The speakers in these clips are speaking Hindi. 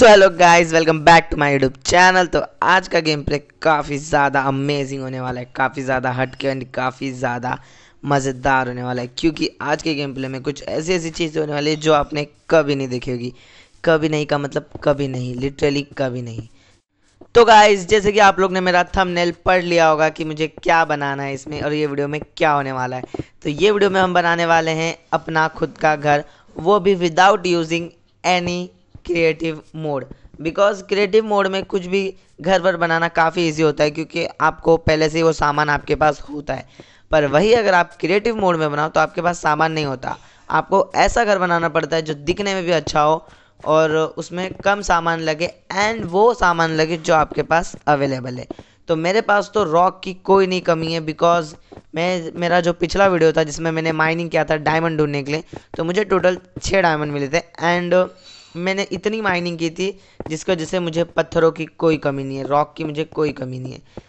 so hello guys welcome back to my YouTube channel तो आज का गेम प्ले काफ़ी ज़्यादा अमेजिंग होने वाला है काफ़ी ज़्यादा हटके एंड काफ़ी ज़्यादा मज़ेदार होने वाला है क्योंकि आज के गेम प्ले में कुछ ऐसी ऐसी चीज़ें होने वाली है जो आपने कभी नहीं देखी होगी कभी नहीं का मतलब कभी नहीं लिटरली कभी नहीं तो गाइज जैसे कि आप लोग ने मेरा थम पढ़ लिया होगा कि मुझे क्या बनाना है इसमें और ये वीडियो में क्या होने वाला है तो ये वीडियो में हम बनाने वाले हैं अपना खुद का घर वो भी without using any creative mode because creative mode में कुछ भी घर पर बनाना काफ़ी ईजी होता है क्योंकि आपको पहले से ही वो सामान आपके पास होता है पर वही अगर आप क्रिएटिव मोड में बनाओ तो आपके पास सामान नहीं होता आपको ऐसा घर बनाना पड़ता है जो दिखने में भी अच्छा हो और उसमें कम सामान लगे एंड वो सामान लगे जो आपके पास अवेलेबल है तो मेरे पास तो रॉक की कोई नहीं कमी है बिकॉज मैं मेरा जो पिछला वीडियो था जिसमें मैंने माइनिंग किया था डायमंड ढूंढने के लिए तो मुझे टोटल छः डायमंड मिले थे एंड मैंने इतनी माइनिंग की थी जिसको से मुझे पत्थरों की कोई कमी नहीं है रॉक की मुझे कोई कमी नहीं है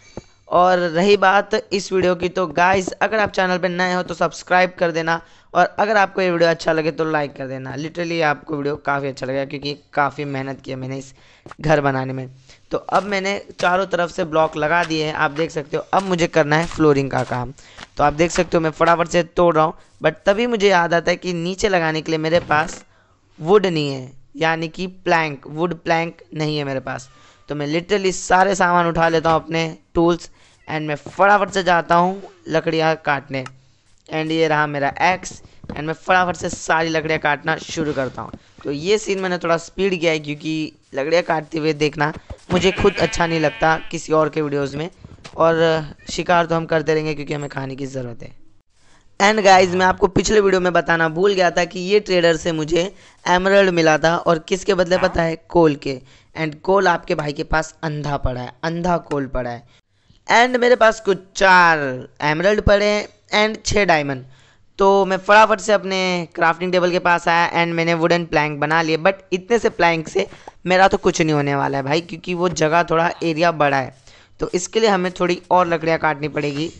और रही बात इस वीडियो की तो गाइस अगर आप चैनल पर नए हो तो सब्सक्राइब कर देना और अगर आपको ये वीडियो अच्छा लगे तो लाइक कर देना लिटरली आपको वीडियो काफ़ी अच्छा लगेगा क्योंकि काफ़ी मेहनत किया मैंने इस घर बनाने में तो अब मैंने चारों तरफ से ब्लॉक लगा दिए हैं आप देख सकते हो अब मुझे करना है फ्लोरिंग का काम तो आप देख सकते हो मैं फटाफट से तोड़ रहा हूँ बट तभी मुझे याद आता है कि नीचे लगाने के लिए मेरे पास वुड नहीं है यानी कि प्लैंक वुड प्लैंक नहीं है मेरे पास तो मैं लिटरली सारे सामान उठा लेता हूँ अपने टूल्स एंड मैं फटाफट से जाता हूँ लकड़ियाँ काटने एंड ये रहा मेरा एक्स एंड मैं फटाफट से सारी लकड़ियाँ काटना शुरू करता हूँ तो ये सीन मैंने थोड़ा स्पीड किया है क्योंकि लकड़ियाँ काटते हुए देखना मुझे खुद अच्छा नहीं लगता किसी और के वीडियोज़ में और शिकार तो हम करते रहेंगे क्योंकि हमें खाने की ज़रूरत है एंड गाइज मैं आपको पिछले वीडियो में बताना भूल गया था कि ये ट्रेडर से मुझे एमरल्ड मिला था और किसके बदले पता है कोल के एंड कोल आपके भाई के पास अंधा पड़ा है अंधा कोल पड़ा है एंड मेरे पास कुछ चार एमरल्ड पड़े हैं एंड छः डायमंड तो मैं फटाफट से अपने क्राफ्टिंग टेबल के पास आया एंड मैंने वुडन प्लैंक बना लिए बट इतने से प्लैंक से मेरा तो कुछ नहीं होने वाला है भाई क्योंकि वो जगह थोड़ा एरिया बड़ा है तो इसके लिए हमें थोड़ी और लकड़ियाँ काटनी पड़ेगी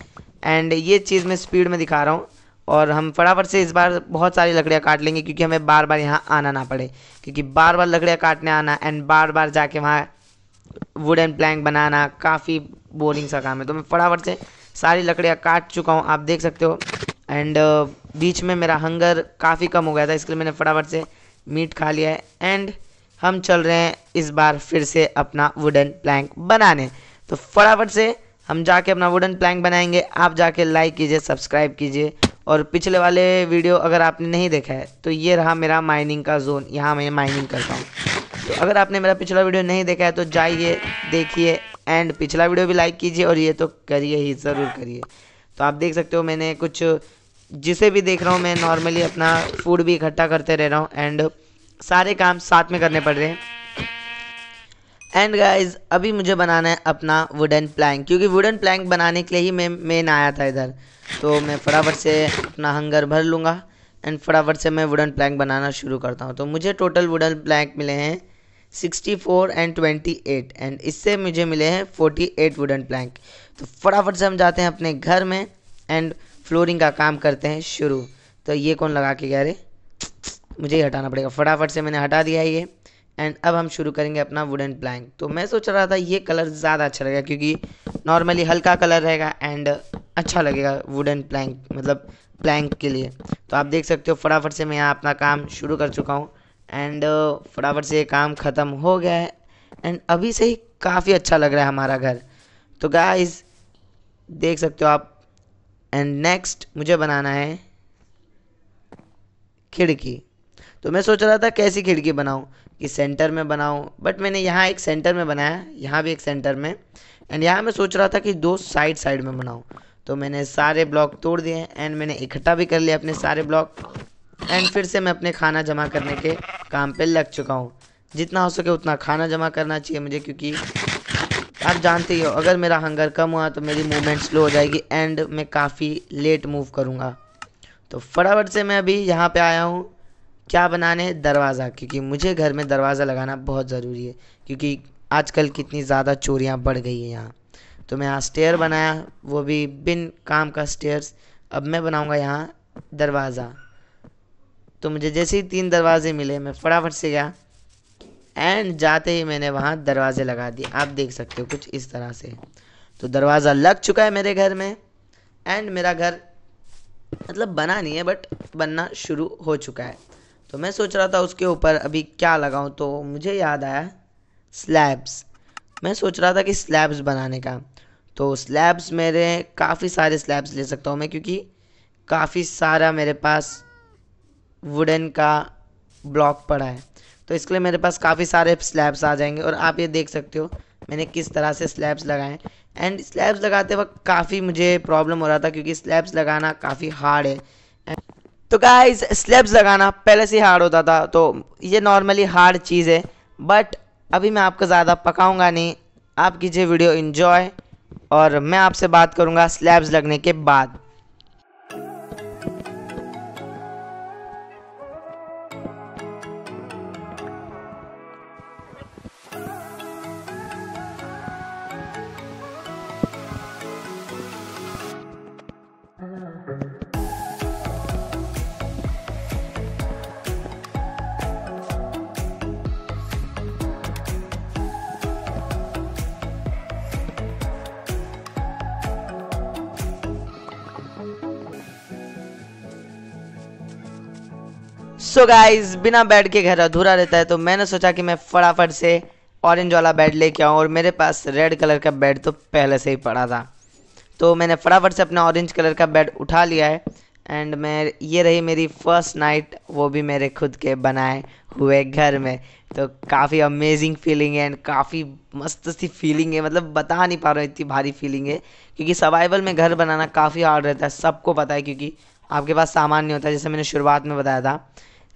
एंड ये चीज़ मैं स्पीड में दिखा रहा हूँ और हम फटाफट से इस बार बहुत सारी लकड़ियाँ काट लेंगे क्योंकि हमें बार बार यहाँ आना ना पड़े क्योंकि बार बार लकड़ियाँ काटने आना एंड बार बार जाके वहाँ वुडन प्लैंक बनाना काफ़ी बोरिंग सा काम है तो मैं फटाफट से सारी लकड़ियाँ काट चुका हूँ आप देख सकते हो एंड uh, बीच में मेरा हंगर काफ़ी कम हो गया था इसलिए मैंने फटाफट से मीट खा लिया है एंड हम चल रहे हैं इस बार फिर से अपना वुडन प्लैंक बनाने तो फटाफट से हम जाके अपना वुडन प्लैंक बनाएंगे आप जाके लाइक कीजिए सब्सक्राइब कीजिए और पिछले वाले वीडियो अगर आपने नहीं देखा है तो ये रहा मेरा माइनिंग का जोन यहाँ मैं माइनिंग करता हूँ तो अगर आपने मेरा पिछला वीडियो नहीं देखा है तो जाइए देखिए एंड पिछला वीडियो भी लाइक कीजिए और ये तो करिए ही ज़रूर करिए तो आप देख सकते हो मैंने कुछ जिसे भी देख रहा हूँ मैं नॉर्मली अपना फूड भी इकट्ठा करते रह रहा हूँ एंड सारे काम साथ में करने पड़ रहे हैं एंड गाइज अभी मुझे बनाना है अपना वुडन प्लैंक क्योंकि वुडन प्लैंक बनाने के लिए ही मैं मेन आया था इधर तो मैं फटाफट से अपना हंगर भर लूँगा एंड फटाफट से मैं वुडन प्लैंक बनाना शुरू करता हूँ तो मुझे टोटल वुडन प्लैंक मिले हैं 64 एंड 28 एंड इससे मुझे मिले हैं 48 वुडन प्लैंक तो फटाफट से हम जाते हैं अपने घर में एंड फ्लोरिंग का काम करते हैं शुरू तो ये कौन लगा के गया रे मुझे ही हटाना पड़ेगा फटाफट से मैंने हटा दिया ये एंड अब हम शुरू करेंगे अपना वुडन प्लैंक तो मैं सोच रहा था ये कलर ज़्यादा अच्छा लगेगा क्योंकि नॉर्मली हल्का कलर रहेगा एंड अच्छा लगेगा वुडन प्लैंक मतलब प्लैंक के लिए तो आप देख सकते हो फटाफट से मैं यहाँ अपना काम शुरू कर चुका हूँ एंड uh, फटाफट से ये काम ख़त्म हो गया है एंड अभी से ही काफ़ी अच्छा लग रहा है हमारा घर तो गाइस देख सकते हो आप एंड नेक्स्ट मुझे बनाना है खिड़की तो मैं सोच रहा था कैसी खिड़की बनाऊँ कि सेंटर में बनाऊँ बट मैंने यहाँ एक सेंटर में बनाया यहाँ भी एक सेंटर में एंड यहाँ मैं सोच रहा था कि दो साइड साइड में बनाऊँ तो मैंने सारे ब्लॉक तोड़ दिए एंड मैंने इकट्ठा भी कर लिया अपने सारे ब्लॉक एंड फिर से मैं अपने खाना जमा करने के काम पे लग चुका हूँ जितना हो सके उतना खाना जमा करना चाहिए मुझे क्योंकि आप जानते ही हो अगर मेरा हंगर कम हुआ तो मेरी मूवमेंट स्लो हो जाएगी एंड मैं काफ़ी लेट मूव करूँगा तो फटाफट से मैं अभी यहाँ पे आया हूँ क्या बनाने हैं दरवाज़ा क्योंकि मुझे घर में दरवाज़ा लगाना बहुत ज़रूरी है क्योंकि आजकल कितनी ज़्यादा चोरियाँ बढ़ गई हैं यहाँ तो मैं यहाँ स्टेयर बनाया वो भी बिन काम का स्टेयर्स अब मैं बनाऊँगा यहाँ दरवाज़ा तो मुझे जैसे ही तीन दरवाजे मिले मैं फटाफट से गया एंड जाते ही मैंने वहाँ दरवाजे लगा दिए आप देख सकते हो कुछ इस तरह से तो दरवाज़ा लग चुका है मेरे घर में एंड मेरा घर मतलब बना नहीं है बट बनना शुरू हो चुका है तो मैं सोच रहा था उसके ऊपर अभी क्या लगाऊं तो मुझे याद आया स्लैब्स मैं सोच रहा था कि स्लैब्स बनाने का तो स्लैब्स मेरे काफ़ी सारे स्लैब्स ले सकता हूँ मैं क्योंकि काफ़ी सारा मेरे पास वुडन का ब्लॉक पड़ा है तो इसके लिए मेरे पास काफ़ी सारे स्लैब्स आ जाएंगे और आप ये देख सकते हो मैंने किस तरह से स्लैब्स लगाए एंड स्लैब्स लगाते वक्त काफ़ी मुझे प्रॉब्लम हो रहा था क्योंकि स्लैब्स लगाना काफ़ी हार्ड है तो गाइज स्लेब्स लगाना पहले से हार्ड होता था तो ये नॉर्मली हार्ड चीज़ है बट अभी मैं आपको ज़्यादा पकाऊंगा नहीं आप कीजिए वीडियो इन्जॉय और मैं आपसे बात करूंगा स्लैब्स लगने के बाद सो गाइज़ बिना बेड के घर अधूरा रहता है तो मैंने सोचा कि मैं फटाफट से ऑरेंज वाला बेड लेके आऊँ और मेरे पास रेड कलर का बेड तो पहले से ही पड़ा था तो मैंने फटाफट से अपना ऑरेंज कलर का बेड उठा लिया है एंड मैं ये रही मेरी फर्स्ट नाइट वो भी मेरे खुद के बनाए हुए घर में तो काफ़ी अमेजिंग फीलिंग है एंड काफ़ी मस्त सी फीलिंग है मतलब बता नहीं पा रहा इतनी भारी फीलिंग है क्योंकि सर्वाइवल में घर बनाना काफ़ी हार्ड रहता है सबको पता है क्योंकि आपके पास सामान नहीं होता जैसे मैंने शुरुआत में बताया था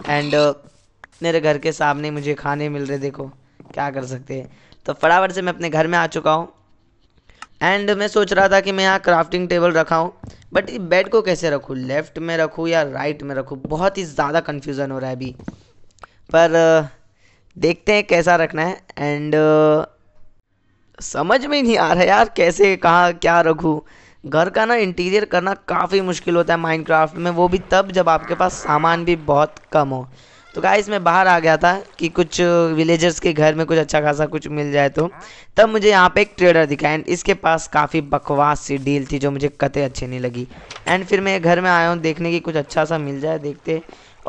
एंड uh, मेरे घर के सामने मुझे खाने मिल रहे देखो क्या कर सकते हैं तो फटाफट से मैं अपने घर में आ चुका हूँ एंड मैं सोच रहा था कि मैं यहाँ क्राफ्टिंग टेबल रखा हूँ बट बेड को कैसे रखूँ लेफ्ट में रखूँ या राइट में रखूँ बहुत ही ज़्यादा कन्फ्यूज़न हो रहा है अभी पर uh, देखते हैं कैसा रखना है एंड uh, समझ में नहीं आ रहा यार कैसे कहाँ क्या रखूँ घर का ना इंटीरियर करना काफ़ी मुश्किल होता है माइनक्राफ्ट में वो भी तब जब आपके पास सामान भी बहुत कम हो तो गाइस मैं बाहर आ गया था कि कुछ विलेजर्स के घर में कुछ अच्छा खासा कुछ मिल जाए तो तब मुझे यहाँ पे एक ट्रेडर दिखा एंड इसके पास काफ़ी बकवास सी डील थी जो मुझे कतई अच्छी नहीं लगी एंड फिर मैं घर में आया हूँ देखने की कुछ अच्छा सा मिल जाए देखते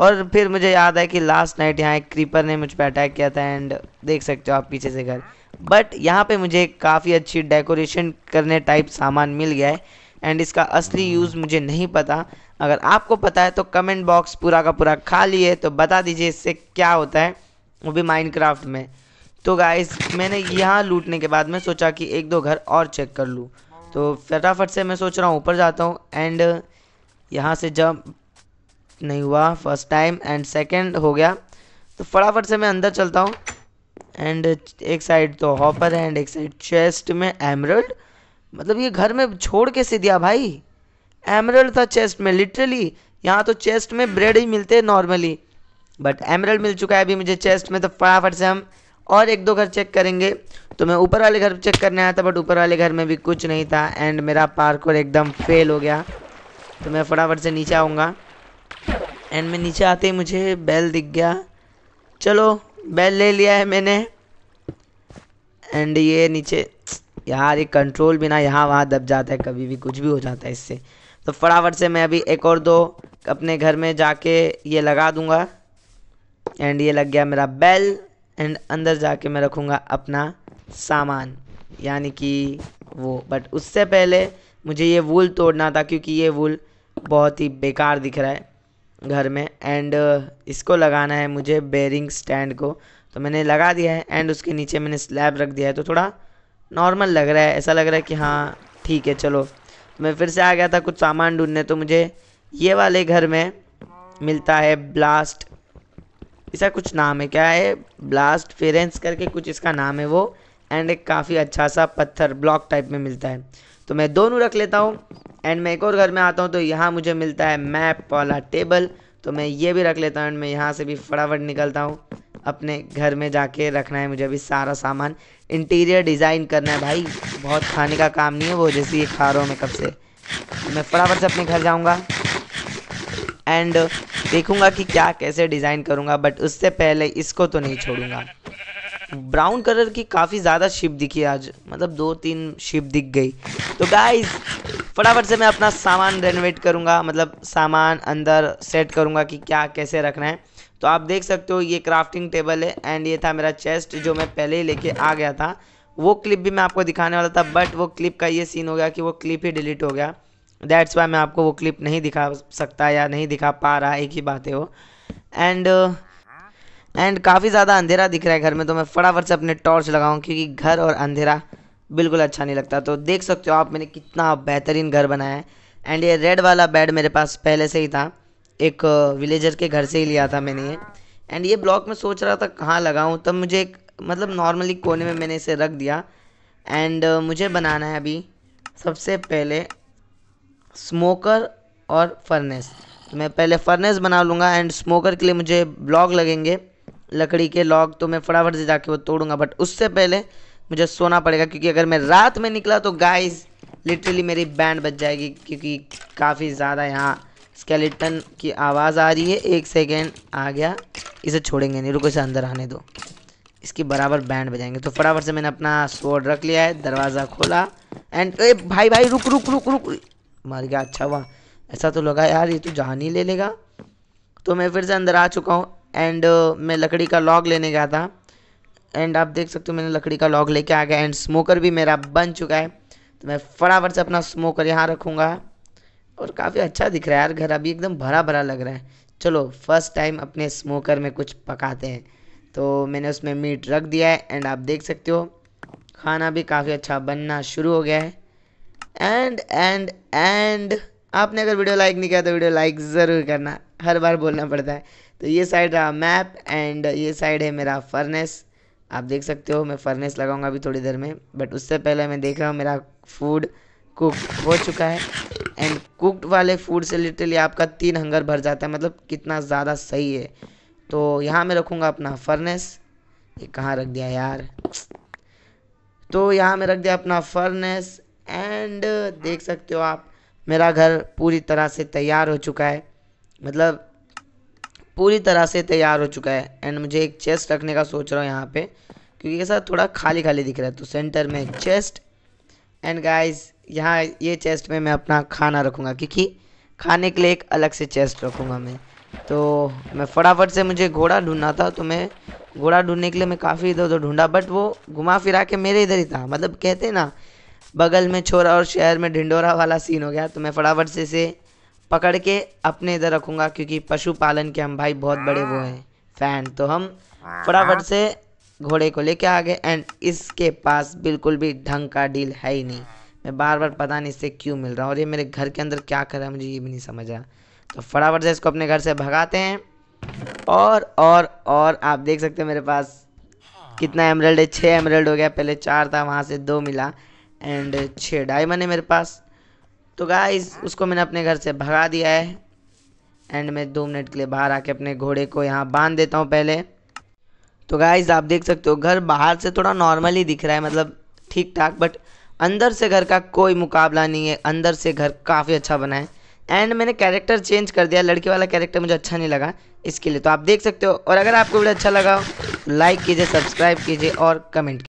और फिर मुझे याद है कि लास्ट नाइट यहाँ एक क्रीपर ने मुझ पर अटैक किया था एंड देख सकते हो आप पीछे से घर बट यहाँ पे मुझे काफ़ी अच्छी डेकोरेशन करने टाइप सामान मिल गया है एंड इसका असली यूज़ मुझे नहीं पता अगर आपको पता है तो कमेंट बॉक्स पूरा का पूरा खाली है तो बता दीजिए इससे क्या होता है वो भी माइनक्राफ्ट में तो गाइस मैंने यहाँ लूटने के बाद मैं सोचा कि एक दो घर और चेक कर लूँ तो फटाफट से मैं सोच रहा हूँ ऊपर जाता हूँ एंड यहाँ से जंप नहीं हुआ फर्स्ट टाइम एंड सेकंड हो गया तो फटाफट से मैं अंदर चलता हूँ एंड एक साइड तो हॉपर है एंड एक साइड चेस्ट में एमरल्ड मतलब ये घर में छोड़ कैसे दिया भाई एमरल्ड था चेस्ट में लिटरली यहाँ तो चेस्ट में ब्रेड ही मिलते नॉर्मली बट एमरल्ड मिल चुका है अभी मुझे चेस्ट में तो फटाफट से हम और एक दो घर चेक करेंगे तो मैं ऊपर वाले घर चेक करने आया था बट ऊपर वाले घर में भी कुछ नहीं था एंड मेरा पार्कोर एकदम फेल हो गया तो मैं फटाफट से नीचे आऊँगा एंड मैं नीचे आते ही मुझे बैल दिख गया चलो बैल ले लिया है मैंने एंड ये नीचे यार ये कंट्रोल बिना यहाँ वहाँ दब जाता है कभी भी कुछ भी हो जाता है इससे तो फटाफट से मैं अभी एक और दो अपने घर में जाके ये लगा दूंगा एंड ये लग गया मेरा बेल एंड अंदर जाके मैं रखूँगा अपना सामान यानी कि वो बट उससे पहले मुझे ये वूल तोड़ना था क्योंकि ये वूल बहुत ही बेकार दिख रहा है घर में एंड uh, इसको लगाना है मुझे बेरिंग स्टैंड को तो मैंने लगा दिया है एंड उसके नीचे मैंने स्लैब रख दिया है तो थोड़ा नॉर्मल लग रहा है ऐसा लग रहा है कि हाँ ठीक है चलो मैं फिर से आ गया था कुछ सामान ढूंढने तो मुझे ये वाले घर में मिलता है ब्लास्ट इसका कुछ नाम है क्या है ब्लास्ट फेरेंस करके कुछ इसका नाम है वो एंड एक काफ़ी अच्छा सा पत्थर ब्लॉक टाइप में मिलता है तो मैं दोनों रख लेता हूँ एंड मैं एक और घर में आता हूँ तो यहाँ मुझे मिलता है मैप वाला टेबल तो मैं ये भी रख लेता हूँ एंड मैं यहाँ से भी फटाफट निकलता हूँ अपने घर में जाके रखना है मुझे अभी सारा सामान इंटीरियर डिज़ाइन करना है भाई बहुत खाने का काम नहीं है वो जैसे ये खा रहा हूँ मैं कब से तो मैं फटाफट से अपने घर जाऊँगा एंड देखूँगा कि क्या कैसे डिज़ाइन करूँगा बट उससे पहले इसको तो नहीं छोड़ूंगा ब्राउन कलर की काफ़ी ज़्यादा शिप दिखी आज मतलब दो तीन शिप दिख गई तो गाइस फटाफट से मैं अपना सामान रेनोवेट करूँगा मतलब सामान अंदर सेट करूँगा कि क्या कैसे रखना है तो आप देख सकते हो ये क्राफ्टिंग टेबल है एंड ये था मेरा चेस्ट जो मैं पहले ही लेके आ गया था वो क्लिप भी मैं आपको दिखाने वाला था बट वो क्लिप का ये सीन हो गया कि वो क्लिप ही डिलीट हो गया दैट्स वाई मैं आपको वो क्लिप नहीं दिखा सकता या नहीं दिखा पा रहा एक ही बात है वो एंड एंड काफ़ी ज़्यादा अंधेरा दिख रहा है घर में तो मैं फटाफट से अपने टॉर्च लगाऊँ क्योंकि घर और अंधेरा बिल्कुल अच्छा नहीं लगता तो देख सकते हो आप मैंने कितना बेहतरीन घर बनाया है एंड ये रेड वाला बेड मेरे पास पहले से ही था एक विलेजर के घर से ही लिया था मैंने ये एंड ये ब्लॉक में सोच रहा था कहाँ लगाऊँ तब मुझे एक मतलब नॉर्मली कोने में मैंने इसे रख दिया एंड uh, मुझे बनाना है अभी सबसे पहले स्मोकर और फर्नेस तो मैं पहले फर्नेस बना लूँगा एंड स्मोकर के लिए मुझे ब्लॉक लगेंगे लकड़ी के लॉग तो मैं फटाफट से जाके वो तोड़ूंगा बट उससे पहले मुझे सोना पड़ेगा क्योंकि अगर मैं रात में निकला तो गाइस लिटरली मेरी बैंड बच जाएगी क्योंकि काफ़ी ज़्यादा यहाँ स्केलेटन की आवाज़ आ रही है एक सेकेंड आ गया इसे छोड़ेंगे नहीं रुको इसे अंदर आने दो इसके बराबर बैंड बजाएंगे तो फटाफट से मैंने अपना स्वर्ड रख लिया है दरवाज़ा खोला एंड ए भाई भाई रुक रुक रुक रुक मर गया अच्छा हुआ ऐसा तो लगा यार ये तो जान ही ले लेगा तो मैं फिर से अंदर आ चुका हूँ एंड uh, मैं लकड़ी का लॉग लेने गया था एंड आप देख सकते हो मैंने लकड़ी का लॉग लेके आ गया एंड स्मोकर भी मेरा बन चुका है तो मैं फटाफट से अपना स्मोकर यहाँ रखूँगा और काफ़ी अच्छा दिख रहा है यार घर अभी एकदम भरा भरा लग रहा है चलो फर्स्ट टाइम अपने स्मोकर में कुछ पकाते हैं तो मैंने उसमें मीट रख दिया है एंड आप देख सकते हो खाना भी काफ़ी अच्छा बनना शुरू हो गया है एंड एंड एंड आपने अगर वीडियो लाइक नहीं किया तो वीडियो लाइक ज़रूर करना हर बार बोलना पड़ता है तो ये साइड रहा मैप एंड ये साइड है मेरा फर्नेस आप देख सकते हो मैं फर्नेस लगाऊंगा अभी थोड़ी देर में बट उससे पहले मैं देख रहा हूँ मेरा फूड कुक हो चुका है एंड कुक्ड वाले फूड से लिटरली आपका तीन हंगर भर जाता है मतलब कितना ज़्यादा सही है तो यहाँ मैं रखूँगा अपना फर्नेस ये कहाँ रख दिया यार तो यहाँ मैं रख दिया अपना फर्नेस एंड देख सकते हो आप मेरा घर पूरी तरह से तैयार हो चुका है मतलब पूरी तरह से तैयार हो चुका है एंड मुझे एक चेस्ट रखने का सोच रहा हूँ यहाँ पे क्योंकि ऐसा सर थोड़ा खाली खाली दिख रहा है तो सेंटर में चेस्ट एंड गाइस यहाँ ये चेस्ट में मैं अपना खाना रखूँगा क्योंकि खाने के लिए एक अलग से चेस्ट रखूँगा मैं तो मैं फटाफट से मुझे घोड़ा ढूंढना था तो मैं घोड़ा ढूंढने के लिए मैं काफ़ी इधर उधर ढूंढा बट वो घुमा फिरा के मेरे इधर ही था मतलब कहते ना बगल में छोरा और शहर में ढिंडोरा वाला सीन हो गया तो मैं फटाफट से इसे पकड़ के अपने इधर रखूँगा क्योंकि पशुपालन के हम भाई बहुत बड़े वो हैं फैन तो हम फटाफट से घोड़े को लेके आ गए एंड इसके पास बिल्कुल भी ढंग का डील है ही नहीं मैं बार बार पता नहीं इससे क्यों मिल रहा हूँ और ये मेरे घर के अंदर क्या कर रहा है मुझे ये भी नहीं समझ रहा तो फटाफट से इसको अपने घर से भगाते हैं और और और आप देख सकते हैं मेरे पास कितना एमरल्ड है छः एमरल्ड हो गया पहले चार था वहाँ से दो मिला एंड छः डायमंड है मेरे पास तो गाइस उसको मैंने अपने घर से भगा दिया है एंड मैं दो मिनट के लिए बाहर आके अपने घोड़े को यहाँ बांध देता हूँ पहले तो गाइज आप देख सकते हो घर बाहर से थोड़ा नॉर्मल ही दिख रहा है मतलब ठीक ठाक बट अंदर से घर का कोई मुकाबला नहीं है अंदर से घर काफ़ी अच्छा बना है एंड मैंने कैरेक्टर चेंज कर दिया लड़के वाला कैरेक्टर मुझे अच्छा नहीं लगा इसके लिए तो आप देख सकते हो और अगर आपको वीडियो अच्छा लगा लाइक कीजिए सब्सक्राइब कीजिए और कमेंट